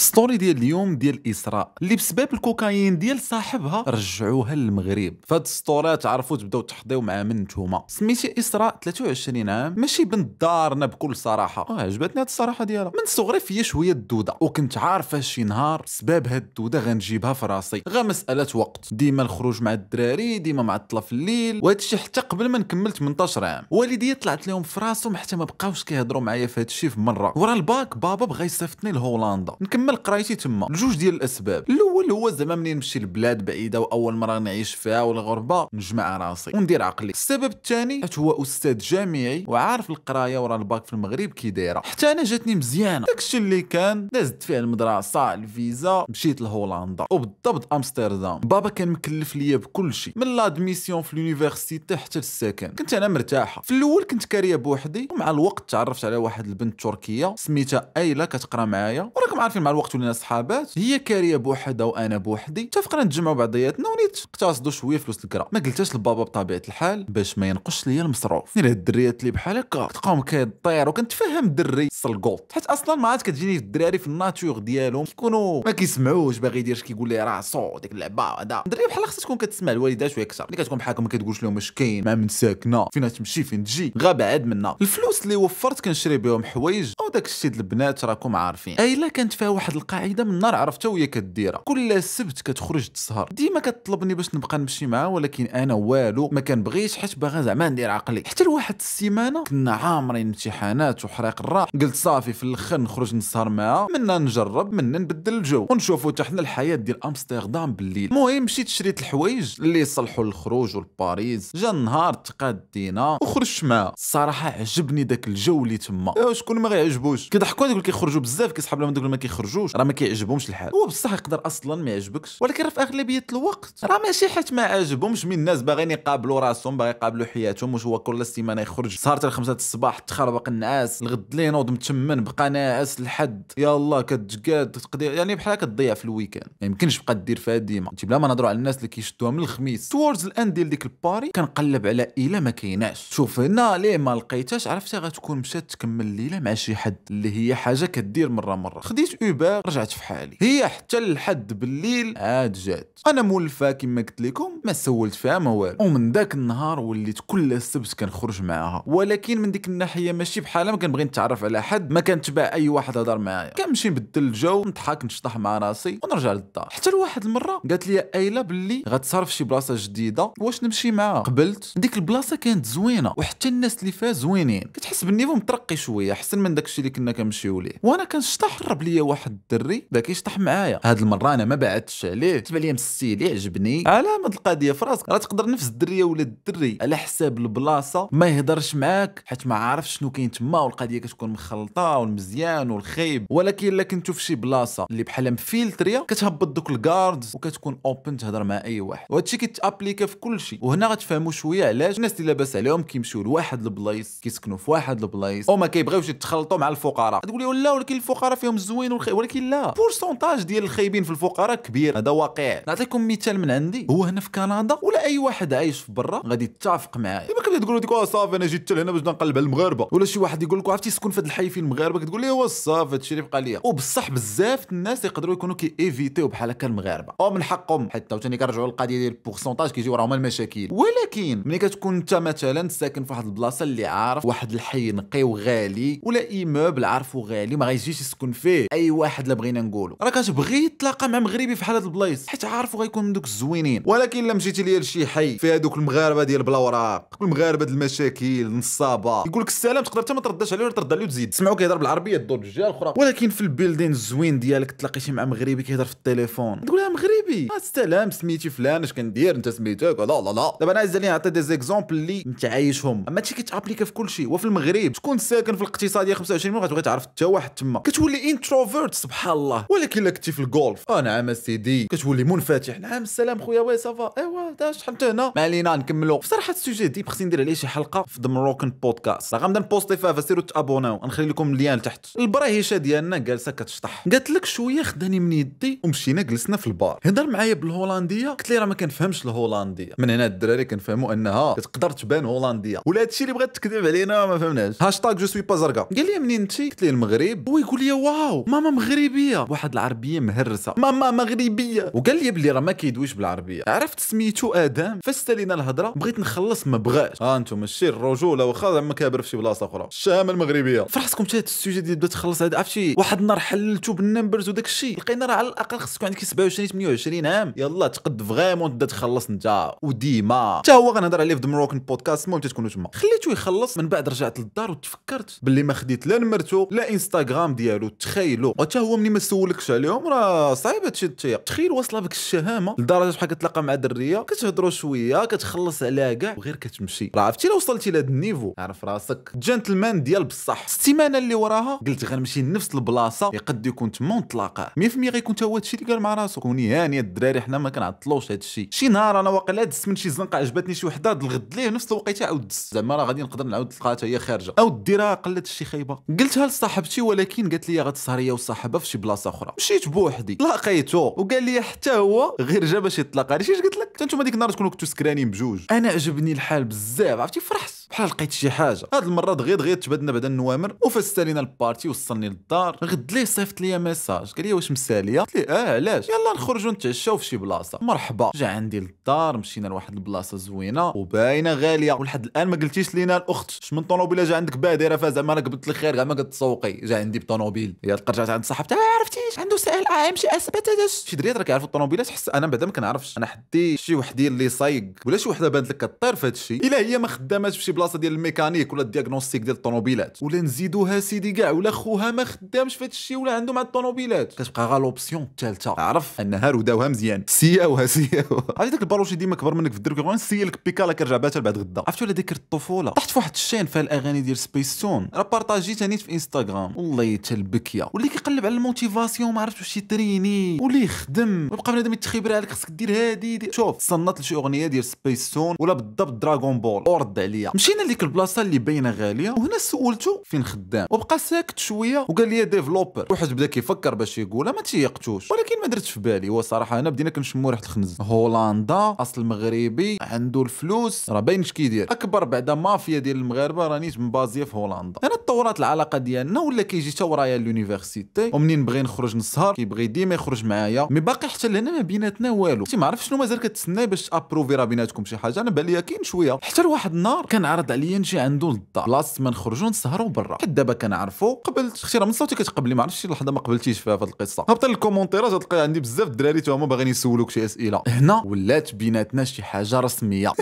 ستوري ديال اليوم ديال اسراء اللي بسبب الكوكايين ديال صاحبها رجعوها للمغرب فهاد الستوري عرفوا تبداو تحضيو مع من نتوما سميتي اسراء 23 عام ماشي بنت دارنا بكل صراحه آه، عجبتني هاد الصراحه ديالها من صغري فيا شويه الدوده وكنت عارفه شي نهار بسبب هاد الدوده غنجيبها في راسي غا مساله وقت ديما الخروج مع الدراري ديما معطله في الليل وهادشي حتى قبل ما نكمل 18 عام والديا طلعت لهم في راسهم حتى ما بقاوش كيهضروا معايا في هادشي في مره ورا الباك بابا بغى يصيفطني لهولندا نكمل كمل قرايتي تما لجوج ديال الاسباب الاول هو زعما منين نمشي لبلاد بعيده واول مره نعيش فيها والغربه نجمع راسي وندير عقلي السبب الثاني حيت هو استاذ جامعي وعارف القرايه ورا الباك في المغرب كي دايره حتى انا جاتني مزيانه داكشي اللي كان دازت فيه المدرسه الفيزا مشيت لهولندا وبالضبط امستردام بابا كان مكلف ليا بكلشي من لادميسيون في لونيفرسيتي حتى السكن كنت انا مرتاحه في الاول كنت كاريه بوحدي ومع الوقت تعرفت على واحد البنت تركيه سميتها ايلا كتقرا معايا وراكم عارفين مع الوقت الوقت ولينا صحابات هي كاريه بوحدها وانا بوحدي اتفقنا نتجمعوا بعضياتنا ونقتصدوا شويه فلوس الكرا ما قلتهاش لبابا بطبيعه الحال باش ما ينقصش ليا المصروف غير الدريات اللي بحال هكا تقاوم كيطير وكنتفهم الدري الصلقوط حيت اصلا ما عاد كتجيني الدراري في الناتور ديالهم كيكونوا ما كيسمعوش باغي يدير كيقول لي راسو ديك اللعبه هذا الدري بحال خاصها تكون كتسمع الوالده شويه اكثر ملي كتكون بحال ما كتقولش لهم اش كاين ما من ساكنه فين تمشي فين تجي غا بعد منا الفلوس اللي وفرت كنشري بهم حوايج او داك الشيء البنات راكم عارفين لا كانت فيها واحد القاعده من نهار عرفتها وهي كديرها كل سبت كتخرج تسهر ديما كتطلبني باش نبقى نمشي معاه ولكن انا والو ما كنبغيش حيت باغا زعما ندير عقلي حتى لواحد السيمانه كنا عامرين امتحانات وحريق الراس قلت صافي في الاخر نخرج نسهر معاه منا نجرب منا نبدل الجو ونشوفوا حتى حنا الحياه ديال امستردام بالليل المهم مشيت شريت الحوايج اللي يصلحوا للخروج ولباريس جا النهار تقادينا وخرجت معاه الصراحه عجبني داك الجو اللي تما أه، شكون ما غيعجبوش كيضحكوا هذوك اللي كيخرجوا بزاف كيسحب لهم دوك اللي ما كيخرجوا بجوج راه ما كيعجبهمش الحال هو بصح يقدر اصلا ما يعجبكش ولكن راه في اغلبيه الوقت راه ماشي حيت ما عجبهمش من الناس باغيين يقابلوا راسهم باغي يقابلوا حياتهم واش هو كل سيمانه يخرج سهرت لخمسة الصباح تخربق النعاس الغد لي نوض متمن بقى ناعس لحد يلا كتجقاد تقضي يعني بحال كتضيع في الويكاند ما يعني يمكنش بقى دير فيها ديما انت بلا ما نهضروا على الناس اللي كيشدوها من الخميس تورز الان ديال ديك الباري كنقلب على الا ما كايناش شوف هنا ليه ما لقيتهاش عرفتي غتكون مشات تكمل الليله مع شي حد اللي هي حاجه كدير مره مره خديت اوبر الباب رجعت في حالي هي حتى لحد بالليل عاد جات انا مولفه كما قلت لكم ما سولت فيها ما والو ومن ذاك النهار وليت كل السبت كنخرج معاها ولكن من ديك الناحيه ماشي بحالها ما كنبغي نتعرف على حد ما كنتبع اي واحد هضر معايا كنمشي نبدل الجو نضحك نشطح مع راسي ونرجع للدار حتى لواحد المره قالت لي ايلا باللي غتصرف في شي بلاصه جديده واش نمشي معاها قبلت ديك البلاصه كانت زوينه وحتى الناس اللي فيها زوينين كتحس بالنيفو مترقي شويه احسن من داكشي اللي كنا كنمشيو ليه وانا كنشطح قرب ليا واحد واحد الدري بدا كيشطح معايا هاد المره انا ما بعدتش عليه لي ليا عجبني على هاد القضيه في راسك راه تقدر نفس الدريه ولا الدري على حساب البلاصه ما يهضرش معاك حيت ما عارفش شنو كاين تما والقضيه كتكون مخلطه والمزيان والخيب ولكن الا كنتو في شي بلاصه اللي بحال مفيلتريا كتهبط دوك الكاردز وكتكون اوبن تهضر مع اي واحد وهادشي كيتابليكا في كل شيء وهنا غتفهموا شويه علاش الناس اللي لاباس عليهم كيمشيو لواحد البلايص كيسكنوا في واحد البلايص وما كيبغيوش يتخلطوا مع الفقراء تقول لي ولا ولكن الفقراء فيهم الزوين والخايب ولكن لا بورسونتاج ديال الخايبين في الفقراء كبير هذا واقع نعطيكم مثال من عندي هو هنا في كندا ولا اي واحد عايش في برا غادي يتفق معايا تقول لك ديك صافي انا جيت لهنا باش نقلب على المغاربه ولا شي واحد يقول لك عرفتي سكن في هذا الحي فين المغاربه كتقول لي هو صافي هادشي اللي بقى ليا وبصح بزاف الناس يقدروا يكونوا كيفيتيو بحال هكا المغاربه او من حقهم حيت عاوتاني كنرجعوا للقضيه ديال البورسونتاج كيجيو راهما المشاكل ولكن ملي كتكون انت مثلا ساكن في واحد البلاصه اللي عارف واحد الحي نقي وغالي ولا ايموبل عارفه غالي ما غايجيش يسكن فيه اي واحد لا بغينا نقولوا راه كتبغي تلاقى مع مغربي في هاد البلايص حيت عارفه غيكون من دوك الزوينين ولكن الا مشيتي ليا لشي حي في هذوك المغاربه ديال بلا اوراق المغاربه هاد المشاكل النصابه يقول لك السلام تقدر حتى ما ترداش عليه ولا ترد عليه وتزيد تسمعو كيهضر بالعربيه الدور الجهه الاخرى ولكن في البيلدين الزوين ديالك تلاقي شي مع مغربي كيهضر في التليفون تقول لها مغربي آه، السلام سميتي فلان اش كندير انت سميتك لا لا لا دابا انا عايز نعطي دي زيكزومبل اللي متعايشهم اما هادشي كيتابليكا في كلشي وفي المغرب تكون ساكن في الاقتصاديه 25 مليون غتبغي تعرف حتى واحد تما كتولي انتروفيرت سبحان الله ولكن الا كنتي في الجولف اه نعم سيدي كتولي منفتح نعم السلام خويا وي سافا ايوا شحال انت هنا ما علينا نكملوا بصراحه السوجي ديب خصني ندير عليه شي حلقه في المروكن مروكن بودكاست غنبدا نبوستي فيها فسيروا تابوناو نخلي لكم الليان تحت البراهيشه ديالنا جالسه كتشطح قالت لك شويه خداني من يدي ومشينا جلسنا في البار هضر معايا بالهولنديه قلت لي راه ما كنفهمش الهولنديه من هنا الدراري كنفهموا انها تقدر تبان هولنديه ولا هادشي اللي بغات تكذب علينا ما فهمناش هاشتاغ جو سوي با قال لي منين انت قلت لي المغرب هو يقول لي واو ماما مغربيه واحد العربيه مهرسه ماما مغربيه وقال لي بلي راه ما كيدويش بالعربيه عرفت سميتو ادم فاستلينا الهضره بغيت نخلص ما بغاش ها انتم ماشي الرجوله واخا زعما كابر في شي بلاصه اخرى الشام المغربيه فرحتكم حتى السوجي ديال بدا تخلص هذا عرفتي واحد النهار حللته بالنمبرز وداك الشيء لقينا راه على الاقل خصك عندك 27 28 عام يلا تقد فريمون تبدا تخلص انت وديما حتى هو غنهضر عليه في المروكن بودكاست المهم تكونوا تما خليته يخلص من بعد رجعت للدار وتفكرت باللي ما خديت لا نمرته لا انستغرام ديالو تخيلوا حتى هو ملي ما سولكش عليهم راه صعيب هادشي تيق تخيل واصله بك الشهامه لدرجه بحال كتلاقى مع دريه كتهضروا شويه كتخلص عليها كاع وغير كتمشي عرفتي راه عرفتي لو وصلتي لهذا النيفو عرف راسك جنتلمان ديال بصح السيمانه اللي وراها قلت غنمشي لنفس البلاصه يقد يكون تما ونطلاقا 100% غيكون حتى هو هادشي اللي قال مع راسو كوني هانيه الدراري حنا ما كنعطلوش هادشي شي نهار انا واقيلا دزت من شي زنقه عجبتني شي وحده الغد ليه نفس الوقيته عاود دزت زعما راه غادي نقدر نعاود تلقاها هي خارجه او ديرها قلت شي خايبه قلتها لصاحبتي ولكن قالت لي غتسهر هي وصاحبها في شي بلاصه اخرى مشيت بوحدي لقيته وقال لي حتى هو غير جا باش يطلق علاش قلت لك انتم ديك النهار تكونوا كنتو سكرانين بجوج انا عجبني الحال بزاف بزاف عرفتي فرحت بحال لقيت شي حاجه هاد المره دغيا دغيا تبادلنا بعدا النوامر وفاست لينا البارتي وصلني للدار غد ليه صيفط ليا ميساج قال لي واش مساليه قلت ليه اه علاش يلا نخرجوا نتعشاو في شي بلاصه مرحبا جا عندي للدار مشينا لواحد البلاصه زوينه وباينه غاليه ولحد الان ما قلتيش لينا الاخت اش من طوموبيله جا عندك بادره فاز زعما انا قبلت الخير زعما كتسوقي جا عندي بطوموبيل يا رجعت عند صاحبتها آه، ما عرفتيش عنده سائل عام آه، شي اثبات شي دريات راه كيعرفوا الطوموبيلات حس انا بعدا ما كنعرفش انا حدي شي وحدي اللي صايق ولا شي وحده بانت لك كطير في هذا الشيء الا هي ما خداماتش في البلاصه ديال الميكانيك ولا الدياغنوستيك ديال الطوموبيلات ولا نزيدوها سيدي كاع ولا خوها ما خدامش في هادشي ولا عنده مع الطوموبيلات كتبقى غا لوبسيون الثالثه عرف انها رداوها مزيان سياوها سياوها عرفتي داك الباروشي ديما كبر منك في الدركون سيلك بيكا لا كرجع باتها بعد غدا عرفتي على ذكر الطفوله طحت في واحد الشين فيها الاغاني ديال سبيس تون راه بارطاجيتها نيت في انستغرام والله حتى البكيه واللي كيقلب على الموتيفاسيون ما عرفتش واش يتريني واللي يخدم ويبقى بنادم يتخيبر عليك خصك دير هادي دي. شوف صنت لشي اغنيه ديال سبيس تون ولا بالضبط دراغون بول ورد عليا ماشي مشينا لديك البلاصه اللي باينه غاليه وهنا سولته فين خدام وبقى ساكت شويه وقال لي ديفلوبر واحد بدا كيفكر باش يقولها ما تيقتوش ولكن ما درتش في بالي هو صراحه انا بدينا كنشمو ريحه الخنز هولندا اصل مغربي عنده الفلوس راه باين اش كيدير اكبر بعدا مافيا ديال المغاربه راني مبازيه في هولندا انا تطورات العلاقه ديالنا ولا كيجي حتى ورايا لونيفرسيتي ومنين بغي نخرج نسهر كيبغي ديما يخرج معايا مي باقي حتى لهنا ما بيناتنا والو ما عرفتش شنو مازال كتسناي باش ابروفي راه بيناتكم شي حاجه انا بان ليا كاين شويه حتى لواحد النهار كنعرف عرض عليا نجي عنده للدار بلاصه ما نخرجوا نسهروا برا حتى دابا كنعرفوا قبلت اختي من صوتي كتقبلي ما عرفتش شي لحظه ما قبلتيش فيها في هذه القصه هبط الكومونتيرات غتلقى عندي بزاف الدراري تهما باغيين يسولوك شي اسئله هنا ولات بيناتنا شي حاجه رسميه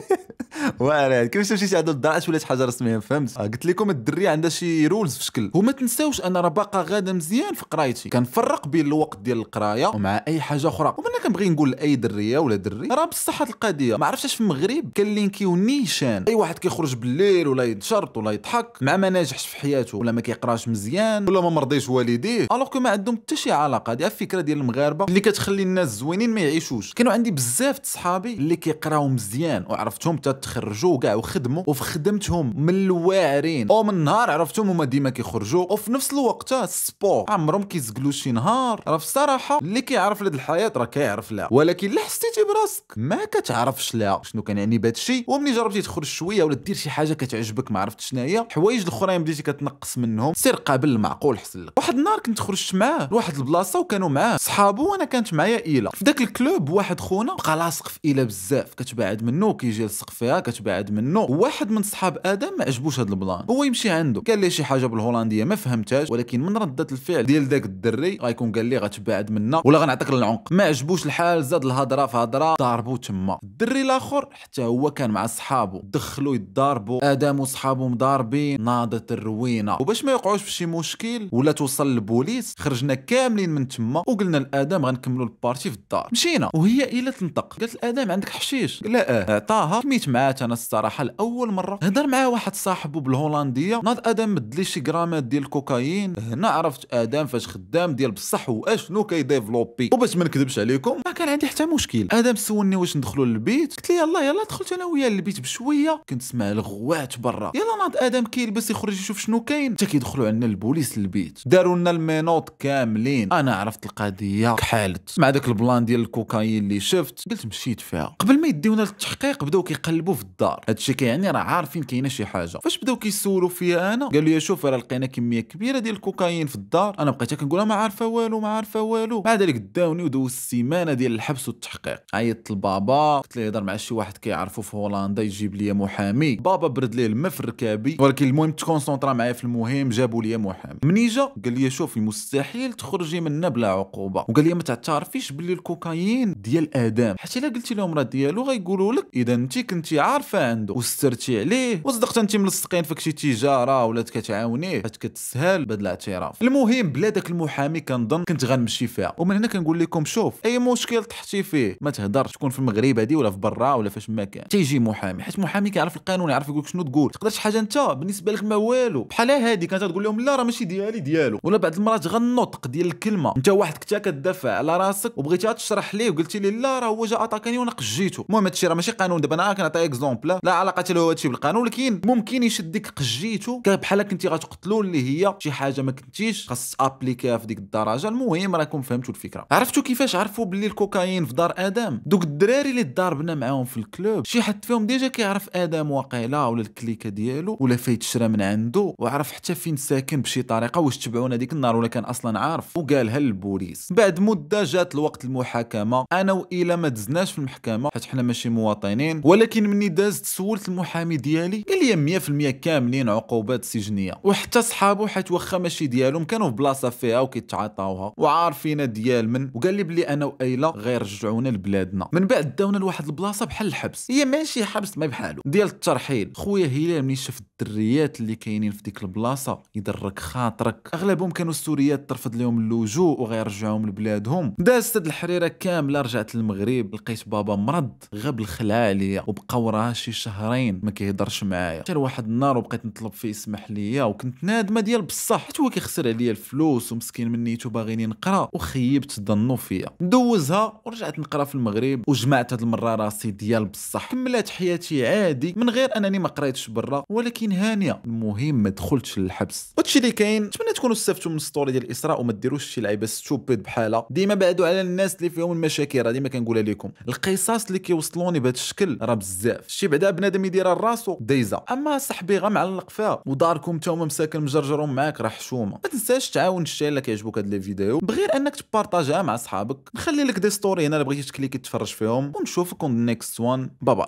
واعر كيفاش مشيتي عند الدار علاش ولات حاجه رسميه فهمت آه، قلت لكم الدري عندها شي رولز في شكل وما تنساوش انا راه باقا غادا مزيان في قرايتي كنفرق بين الوقت ديال القرايه ومع اي حاجه اخرى ومن كنبغي نقول لاي دريه ولا دري راه بصح القضيه ما عرفتش في المغرب كان لينكيو نيشان اي واحد كيخرج بالليل ولا يتشرط ولا يضحك مع ما ناجحش في حياته ولا ما كيقراش مزيان ولا ما مرضيش والديه الوغ ما عندهم حتى شي علاقه هذه الفكره ديال المغاربه اللي كتخلي الناس زوينين ما يعيشوش كانوا عندي بزاف صحابي اللي كيقراو مزيان وعرفتهم حتى تخرجوا وكاع وخدموا وفي خدمتهم من الواعرين او من نهار عرفتهم هما ديما كيخرجوا وفي نفس الوقت السبور عمرهم كيزقلوا شي نهار راه الصراحه اللي كيعرف لهاد الحياه راه كيعرف لها ولكن لا حسيتي براسك ما كتعرفش لها شنو كان يعني بهذا الشيء ومني جربتي تخرج شويه ولا دير شي حاجه كتعجبك ما عرفت شناهي حوايج الاخرين بديتي كتنقص منهم سير قابل المعقول حسن لك واحد النهار كنت خرجت معاه لواحد البلاصه وكانوا معاه صحابو وانا كانت معايا ايلا في داك الكلوب واحد خونا بقى لاصق في ايلا بزاف كتبعد منه وكيجي يلصق فيها كتبعد منه واحد من صحاب ادم ما عجبوش هذا البلان هو يمشي عنده قال لي شي حاجه بالهولنديه ما فهمتهاش ولكن من رده الفعل ديال داك الدري غيكون قال لي غتبعد منا ولا غنعطيك العنق ما عجبوش الحال زاد الهضره في هضره ضاربو تما الدري الاخر حتى هو كان مع صحابو دخلو يدار ضاربو ادم وصحابو مضاربين ناضت الروينه وباش ما يوقعوش في شي مشكل ولا توصل البوليس خرجنا كاملين من تما وقلنا لادم غنكملوا البارتي في الدار مشينا وهي الى تنطق قالت لادم عندك حشيش لا اه عطاها كميت معاه انا الصراحه لاول مره هضر معاه واحد صاحبو بالهولنديه ناض ادم مدلي شي غرامات ديال الكوكايين هنا عرفت ادم فاش خدام ديال بصح واشنو كيديفلوبي وباش ما نكذبش عليكم ما كان عندي حتى مشكل ادم سولني واش ندخلوا للبيت قلت له يلا يلا دخلت انا وياه للبيت بشويه سمع الغوات برا يلا ناض ادم كيلبس يخرج يشوف شنو كاين حتى كيدخلوا عندنا البوليس للبيت داروا لنا المينوط كاملين انا عرفت القضيه كحالت مع داك البلان ديال الكوكايين اللي شفت قلت مشيت فيها قبل ما يديونا للتحقيق بداو كيقلبوا في الدار هادشي كيعني راه عارفين كاينه شي حاجه فاش بداو كيسولوا فيا انا قالوا لي شوف راه لقينا كميه كبيره ديال الكوكايين في الدار انا بقيت كنقول ما عارفه والو ما عارفه والو بعد ذلك داوني ودوز السيمانه ديال الحبس والتحقيق عيطت لبابا قلت له يهضر مع شي واحد كيعرفو في هولندا يجيب لي محامي بابا برد ليه الماء في ركابي ولكن المهم تكونسونطرا معايا في المهم جابوا لي محامي مني جا قال لي شوفي مستحيل تخرجي منا بلا عقوبه وقال لي ما تعترفيش باللي الكوكايين ديال ادم حتى الا قلتي لهم راه ديالو غيقولوا لك اذا انت كنتي عارفه عنده وسترتي عليه وصدقت انت ملصقين فيك شي تجاره ولا كتعاونيه حيت كتسهل بهذا الاعتراف المهم بلا داك المحامي كنظن كنت غنمشي فيها ومن هنا كنقول لكم شوف اي مشكل تحشي فيه ما تهضرش تكون في المغرب هادي ولا في برا ولا فاش ما كان تيجي محامي حيت محامي كيعرف القانون يعرف يقول شنو تقول تقدر شي حاجه انت بالنسبه لك ما والو بحال هادي كانت تقول لهم لا راه ماشي ديالي ديالو ولا بعض المرات غنطق ديال الكلمه انت واحد كنت كدافع على راسك وبغيتي تشرح ليه وقلتي ليه لا راه هو جا اتاكاني وانا قجيتو المهم هادشي راه ماشي قانون دابا انا كنعطي اكزومبل لا علاقه له هادشي بالقانون ولكن ممكن يشدك قجيتو بحال كنتي غتقتلو اللي هي شي حاجه ما كنتيش خاص ابليكيها في ديك الدرجه المهم راكم فهمتوا الفكره عرفتوا كيفاش عرفوا باللي الكوكا كاين في دار ادم دوك الدراري اللي ضاربنا معاهم في الكلوب شي حد فيهم ديجا كيعرف ادم واقيلا ولا الكليكه ديالو ولا فايت شرا من عنده وعرف حتى فين ساكن بشي طريقه واش تبعونا ديك النهار ولا كان اصلا عارف وقالها للبوليس بعد مده جات الوقت المحاكمه انا والا ما دزناش في المحكمه حيت حنا ماشي مواطنين ولكن مني دازت سولت المحامي ديالي قال لي 100% كاملين عقوبات سجنيه وحتى صحابو حيت واخا ماشي ديالهم كانوا في بلاصه فيها وكيتعاطاوها وعارفين ديال من وقال لي بلي انا وايلا غيرجعونا لبلادنا من بعد داونا لواحد البلاصه بحال الحبس هي ماشي حبس ما بحالو ديال الترحيل خويا هلال ملي شاف الدريات اللي كاينين في ديك البلاصه يدرك خاطرك اغلبهم كانوا السوريات ترفض لهم اللجوء وغيرجعوهم لبلادهم دازت هاد الحريره كامله رجعت للمغرب لقيت بابا مرض غاب الخلع عليا وبقى وراها شي شهرين ما كيهضرش معايا حتى واحد النهار وبقيت نطلب فيه يسمح ليا وكنت نادمه ديال بصح حيت هو كيخسر عليا الفلوس ومسكين من نيتو باغيني نقرا وخيبت ظنو فيا دوزها ورجعت نقرا في المغرب وجمعت هاد المره راسي ديال بصح كملت حياتي عادي من غير انني ما قريتش برا ولكن هانيه المهم ما دخلتش للحبس وهادشي اللي كاين نتمنى تكونوا استفدتوا من السطوري ديال الاسراء وما ديروش شي لعيبه ستوبيد بحالها ديما بعدوا على الناس اللي فيهم المشاكل راه ديما كنقولها لكم القصص اللي كيوصلوني بهذا الشكل راه بزاف شي بعدا بنادم يديرها راسو دايزه اما صاحبي غا معلق فيها وداركم حتى هما مساكن مجرجرهم معاك راه حشومه ما تنساش تعاون الشيء اللي كيعجبوك هاد لي فيديو بغير انك تبارطاجها مع صحابك نخلي لك دي ستوري الاسطوري هنا اللي بغيتي تكليكي تفرج فيهم ونشوفكم نيكست وان باي باي